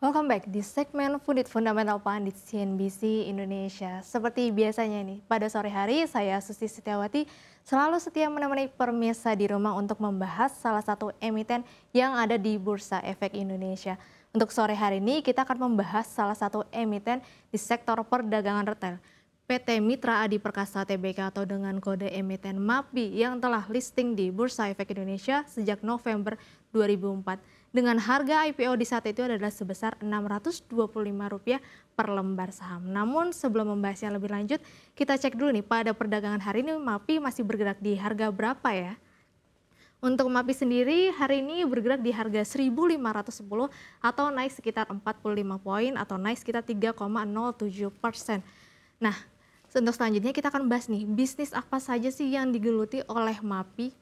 Welcome back di segmen Fundit Fundamental di CNBC Indonesia. Seperti biasanya nih, pada sore hari saya Susi Setiawati selalu setia menemani permisa di rumah untuk membahas salah satu emiten yang ada di Bursa Efek Indonesia. Untuk sore hari ini kita akan membahas salah satu emiten di sektor perdagangan retail. PT Mitra Adi Perkasa Tbk atau dengan kode emiten MAPI yang telah listing di Bursa Efek Indonesia sejak November 2004 dengan harga IPO di saat itu adalah sebesar Rp625 per lembar saham. Namun sebelum membahasnya lebih lanjut, kita cek dulu nih pada perdagangan hari ini MAPI masih bergerak di harga berapa ya? Untuk MAPI sendiri hari ini bergerak di harga 1.510 atau naik sekitar 45 poin atau naik sekitar 3,07 persen. Nah, untuk selanjutnya kita akan bahas nih bisnis apa saja sih yang digeluti oleh MAPI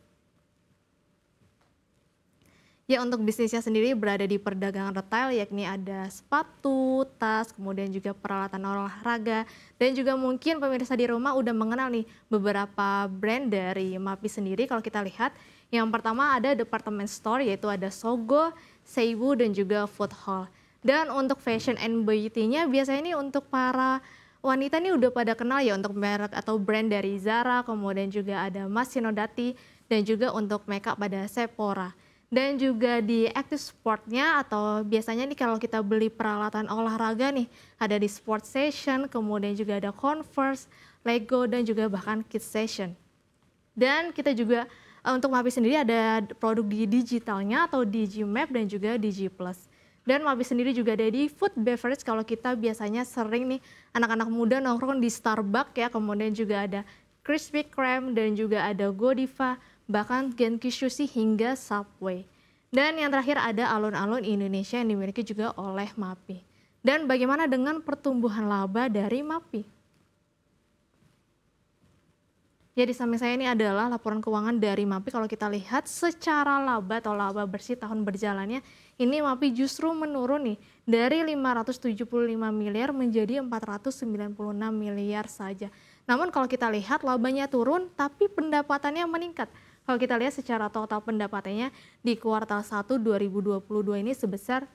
Ya untuk bisnisnya sendiri berada di perdagangan retail yakni ada sepatu, tas, kemudian juga peralatan olahraga dan juga mungkin pemirsa di rumah udah mengenal nih beberapa brand dari MAPI sendiri kalau kita lihat yang pertama ada department store yaitu ada Sogo, Seibu dan juga Food Hall. Dan untuk fashion and beauty-nya biasanya ini untuk para wanita ini udah pada kenal ya untuk merek atau brand dari Zara, kemudian juga ada Mas Sinodati dan juga untuk makeup pada Sephora dan juga di active sportnya atau biasanya nih kalau kita beli peralatan olahraga nih ada di sport session kemudian juga ada converse lego dan juga bahkan kids session dan kita juga eh, untuk Mapi sendiri ada produk di digitalnya atau Digimap dan juga Digi Plus. Dan Mapi sendiri juga ada di food beverage kalau kita biasanya sering nih anak-anak muda nongkrong di Starbucks ya, kemudian juga ada Krispy Kreme dan juga ada Godiva bahkan Genki Genkichushi hingga Subway. Dan yang terakhir ada alun-alun Indonesia yang dimiliki juga oleh MAPI. Dan bagaimana dengan pertumbuhan laba dari MAPI? Ya samping saya ini adalah laporan keuangan dari MAPI. Kalau kita lihat secara laba atau laba bersih tahun berjalannya, ini MAPI justru menurun nih dari 575 miliar menjadi 496 miliar saja. Namun kalau kita lihat labanya turun tapi pendapatannya meningkat kalau kita lihat secara total pendapatannya di kuartal 1 2022 ini sebesar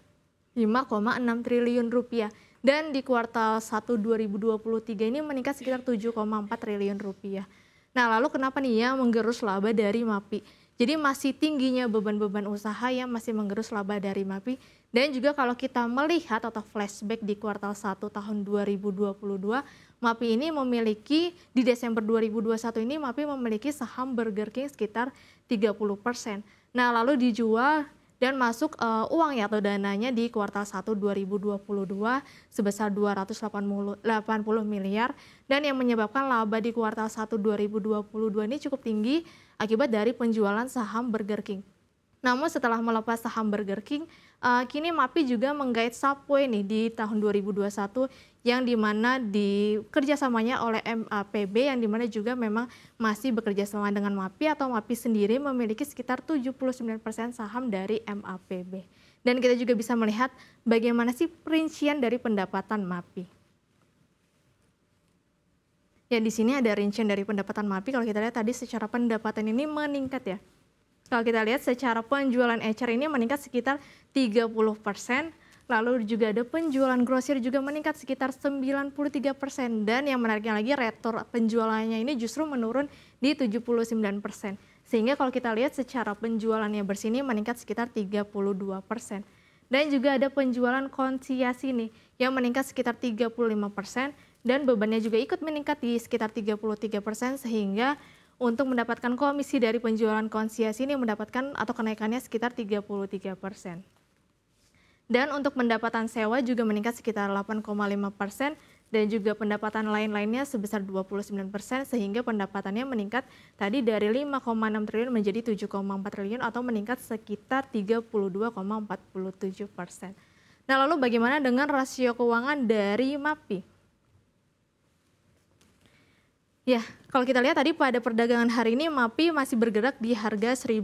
5,6 triliun rupiah dan di kuartal 1 2023 ini meningkat sekitar 7,4 triliun rupiah. Nah, lalu kenapa nih ya menggerus laba dari MAPI? Jadi masih tingginya beban-beban usaha yang masih menggerus laba dari MAPI. Dan juga kalau kita melihat atau flashback di kuartal 1 tahun 2022, MAPI ini memiliki, di Desember 2021 ini MAPI memiliki saham Burger King sekitar 30 persen. Nah lalu dijual dan masuk uh, uang ya atau dananya di kuartal 1 2022 sebesar 280 miliar dan yang menyebabkan laba di kuartal 1 2022 ini cukup tinggi akibat dari penjualan saham Burger King. Namun setelah melepas saham Burger King, uh, kini MAPI juga menggait Subway nih di tahun 2021 yang dimana di kerjasamanya oleh MAPB yang dimana juga memang masih bekerja sama dengan MAPI atau MAPI sendiri memiliki sekitar 79% saham dari MAPB. Dan kita juga bisa melihat bagaimana sih perincian dari pendapatan MAPI ya di sini ada rincian dari pendapatan MAPI. Kalau kita lihat tadi secara pendapatan ini meningkat ya. Kalau kita lihat secara penjualan ecer ini meningkat sekitar 30 persen. Lalu juga ada penjualan grosir juga meningkat sekitar 93 persen. Dan yang menariknya lagi retor penjualannya ini justru menurun di 79 persen. Sehingga kalau kita lihat secara penjualannya bersih ini meningkat sekitar 32 persen. Dan juga ada penjualan konsiasi nih yang meningkat sekitar 35 persen dan bebannya juga ikut meningkat di sekitar 33 persen sehingga untuk mendapatkan komisi dari penjualan konsiasi ini mendapatkan atau kenaikannya sekitar 33 persen. Dan untuk pendapatan sewa juga meningkat sekitar 8,5 persen dan juga pendapatan lain-lainnya sebesar 29 persen sehingga pendapatannya meningkat tadi dari 5,6 triliun menjadi 7,4 triliun atau meningkat sekitar 32,47 persen. Nah, lalu bagaimana dengan rasio keuangan dari MAPI? Ya, kalau kita lihat tadi pada perdagangan hari ini MAPI masih bergerak di harga 1.500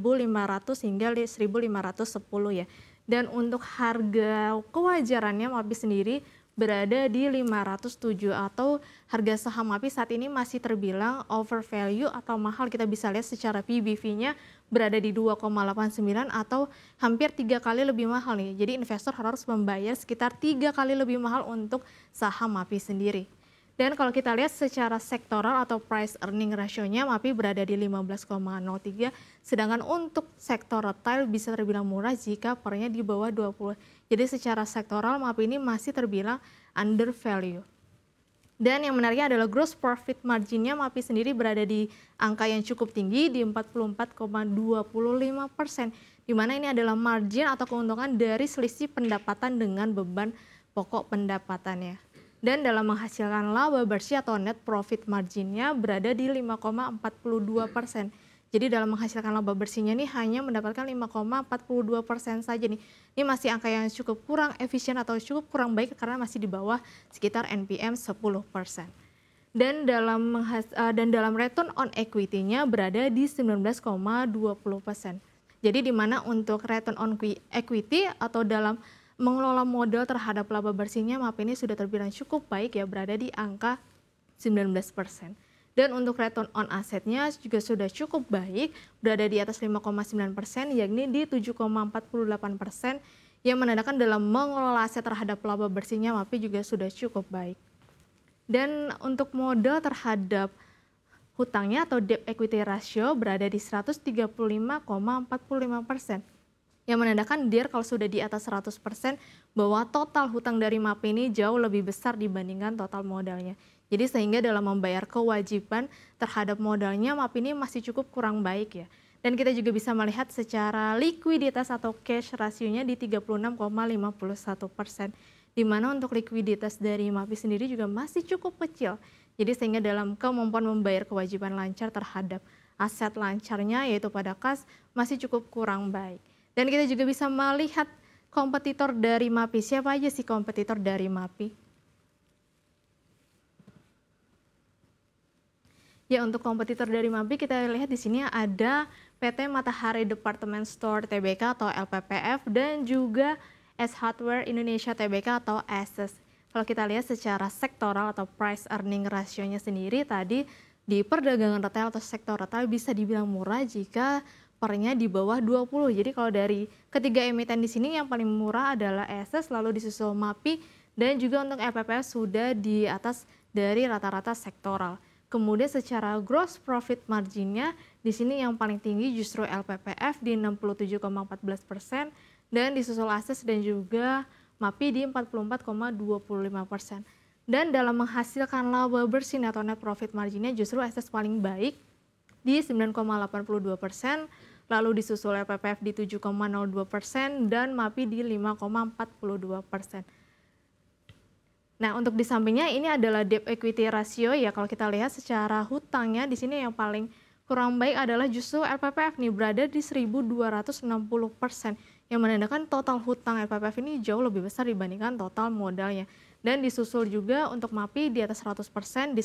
hingga 1.510 ya. Dan untuk harga kewajarannya MAPI sendiri berada di 507 atau harga saham API saat ini masih terbilang over value atau mahal kita bisa lihat secara PBV-nya berada di 2,89 atau hampir tiga kali lebih mahal nih. Jadi investor harus membayar sekitar tiga kali lebih mahal untuk saham API sendiri. Dan kalau kita lihat secara sektoral atau price earning rasionya MAPI berada di 15,03 sedangkan untuk sektor retail bisa terbilang murah jika pernya di bawah 20. Jadi secara sektoral MAPI ini masih terbilang under value. Dan yang menariknya adalah gross profit marginnya MAPI sendiri berada di angka yang cukup tinggi di 44,25 persen. Di mana ini adalah margin atau keuntungan dari selisih pendapatan dengan beban pokok pendapatannya dan dalam menghasilkan laba bersih atau net profit marginnya berada di 5,42 persen. Jadi dalam menghasilkan laba bersihnya ini hanya mendapatkan 5,42 persen saja nih. Ini masih angka yang cukup kurang efisien atau cukup kurang baik karena masih di bawah sekitar NPM 10 persen. Dan dalam eh, dan dalam return on equity-nya berada di 19,20 persen. Jadi di mana untuk return on equity atau dalam mengelola modal terhadap laba bersihnya MAP ini sudah terbilang cukup baik ya berada di angka 19%. Dan untuk return on asetnya juga sudah cukup baik berada di atas 5,9% yakni di 7,48% yang menandakan dalam mengelola aset terhadap laba bersihnya MAPI juga sudah cukup baik. Dan untuk modal terhadap hutangnya atau debt equity ratio berada di 135,45 persen yang menandakan DIR e kalau sudah di atas 100% bahwa total hutang dari MAP ini jauh lebih besar dibandingkan total modalnya. Jadi sehingga dalam membayar kewajiban terhadap modalnya MAP ini masih cukup kurang baik ya. Dan kita juga bisa melihat secara likuiditas atau cash rasionya di 36,51 persen. Di mana untuk likuiditas dari MAPI sendiri juga masih cukup kecil. Jadi sehingga dalam kemampuan membayar kewajiban lancar terhadap aset lancarnya yaitu pada kas masih cukup kurang baik. Dan kita juga bisa melihat kompetitor dari MAPI. Siapa aja sih kompetitor dari MAPI? Ya untuk kompetitor dari MAPI kita lihat di sini ada PT Matahari Department Store TBK atau LPPF dan juga S Hardware Indonesia TBK atau SS. Kalau kita lihat secara sektoral atau price earning rasionya sendiri tadi di perdagangan retail atau sektor retail bisa dibilang murah jika pernya di bawah 20. Jadi kalau dari ketiga emiten di sini yang paling murah adalah SS lalu disusul MAPI, dan juga untuk LPPS sudah di atas dari rata-rata sektoral. Kemudian secara gross profit marginnya di sini yang paling tinggi justru LPPF di 67,14 persen dan disusul ASES dan juga MAPI di 44,25 persen. Dan dalam menghasilkan laba bersih atau net profit marginnya justru ASES paling baik di 9,82 persen, lalu disusul LPPF di 7,02 persen, dan MAPI di 5,42 persen. Nah, untuk di sampingnya ini adalah debt equity ratio ya kalau kita lihat secara hutangnya di sini yang paling kurang baik adalah justru LPPF nih berada di 1260 persen yang menandakan total hutang LPPF ini jauh lebih besar dibandingkan total modalnya. Dan disusul juga untuk MAPI di atas 100 persen di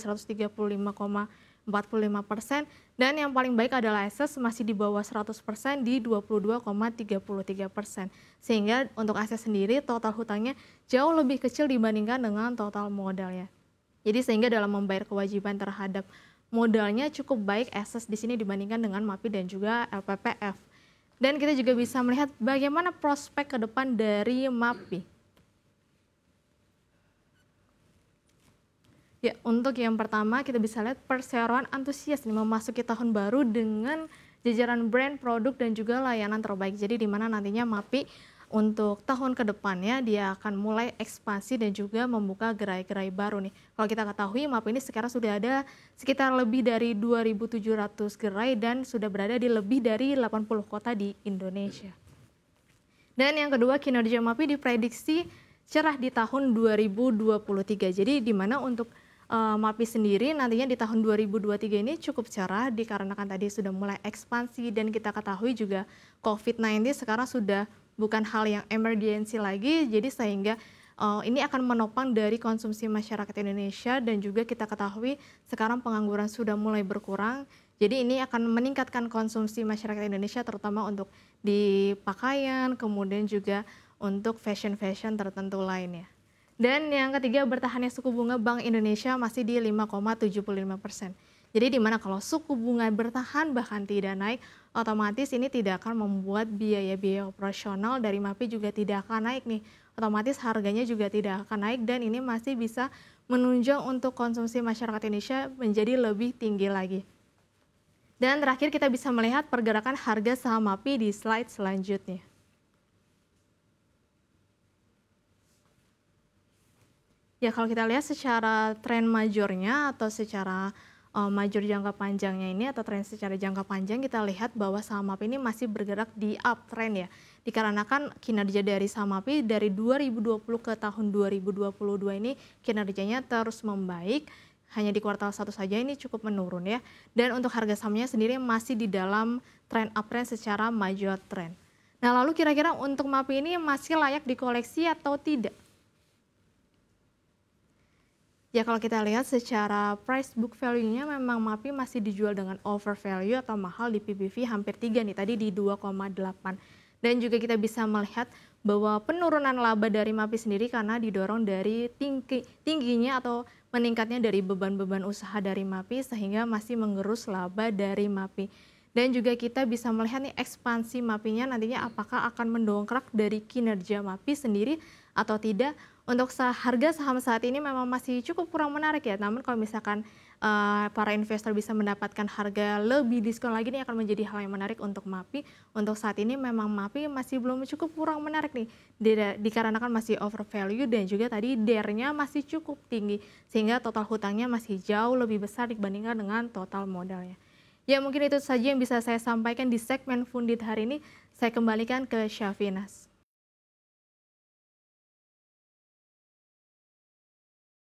45%, dan yang paling baik adalah ASES e masih di bawah 100% di 22,33%. Sehingga untuk ASES e sendiri total hutangnya jauh lebih kecil dibandingkan dengan total modalnya. Jadi sehingga dalam membayar kewajiban terhadap modalnya cukup baik ASES e di sini dibandingkan dengan MAPI dan juga LPPF. Dan kita juga bisa melihat bagaimana prospek ke depan dari MAPI. Ya, untuk yang pertama kita bisa lihat perseroan antusias nih memasuki tahun baru dengan jajaran brand, produk dan juga layanan terbaik. Jadi di mana nantinya MAPI untuk tahun ke depannya dia akan mulai ekspansi dan juga membuka gerai-gerai baru nih. Kalau kita ketahui MAPI ini sekarang sudah ada sekitar lebih dari 2.700 gerai dan sudah berada di lebih dari 80 kota di Indonesia. Dan yang kedua kinerja MAPI diprediksi cerah di tahun 2023. Jadi di mana untuk uh, MAPI sendiri nantinya di tahun 2023 ini cukup cerah dikarenakan tadi sudah mulai ekspansi dan kita ketahui juga COVID-19 sekarang sudah bukan hal yang emergensi lagi jadi sehingga uh, ini akan menopang dari konsumsi masyarakat Indonesia dan juga kita ketahui sekarang pengangguran sudah mulai berkurang. Jadi ini akan meningkatkan konsumsi masyarakat Indonesia terutama untuk di pakaian, kemudian juga untuk fashion-fashion tertentu lainnya. Dan yang ketiga, bertahannya suku bunga Bank Indonesia masih di 5,75 persen. Jadi di mana kalau suku bunga bertahan bahkan tidak naik, otomatis ini tidak akan membuat biaya-biaya operasional dari MAPI juga tidak akan naik nih. Otomatis harganya juga tidak akan naik dan ini masih bisa menunjang untuk konsumsi masyarakat Indonesia menjadi lebih tinggi lagi. Dan terakhir kita bisa melihat pergerakan harga saham MAPI di slide selanjutnya. Ya kalau kita lihat secara tren majornya atau secara uh, major jangka panjangnya ini atau tren secara jangka panjang kita lihat bahwa saham MAPI ini masih bergerak di uptrend ya. Dikarenakan kinerja dari saham MAPI dari 2020 ke tahun 2022 ini kinerjanya terus membaik. Hanya di kuartal satu saja ini cukup menurun ya. Dan untuk harga sahamnya sendiri masih di dalam tren uptrend secara major trend. Nah lalu kira-kira untuk MAPI ini masih layak dikoleksi atau tidak? Ya kalau kita lihat secara price book value-nya memang MAPI masih dijual dengan over value atau mahal di PBV hampir 3 nih tadi di 2,8. Dan juga kita bisa melihat bahwa penurunan laba dari MAPI sendiri karena didorong dari tinggi, tingginya atau meningkatnya dari beban-beban usaha dari MAPI sehingga masih mengerus laba dari MAPI. Dan juga kita bisa melihat nih ekspansi MAPI-nya nantinya apakah akan mendongkrak dari kinerja MAPI sendiri atau tidak untuk harga saham saat ini memang masih cukup kurang menarik ya. Namun kalau misalkan uh, para investor bisa mendapatkan harga lebih diskon lagi ini akan menjadi hal yang menarik untuk MAPI. Untuk saat ini memang MAPI masih belum cukup kurang menarik nih. Di, dikarenakan masih overvalue dan juga tadi dare-nya masih cukup tinggi sehingga total hutangnya masih jauh lebih besar dibandingkan dengan total modalnya. Ya mungkin itu saja yang bisa saya sampaikan di segmen Fundit hari ini. Saya kembalikan ke Syafinas.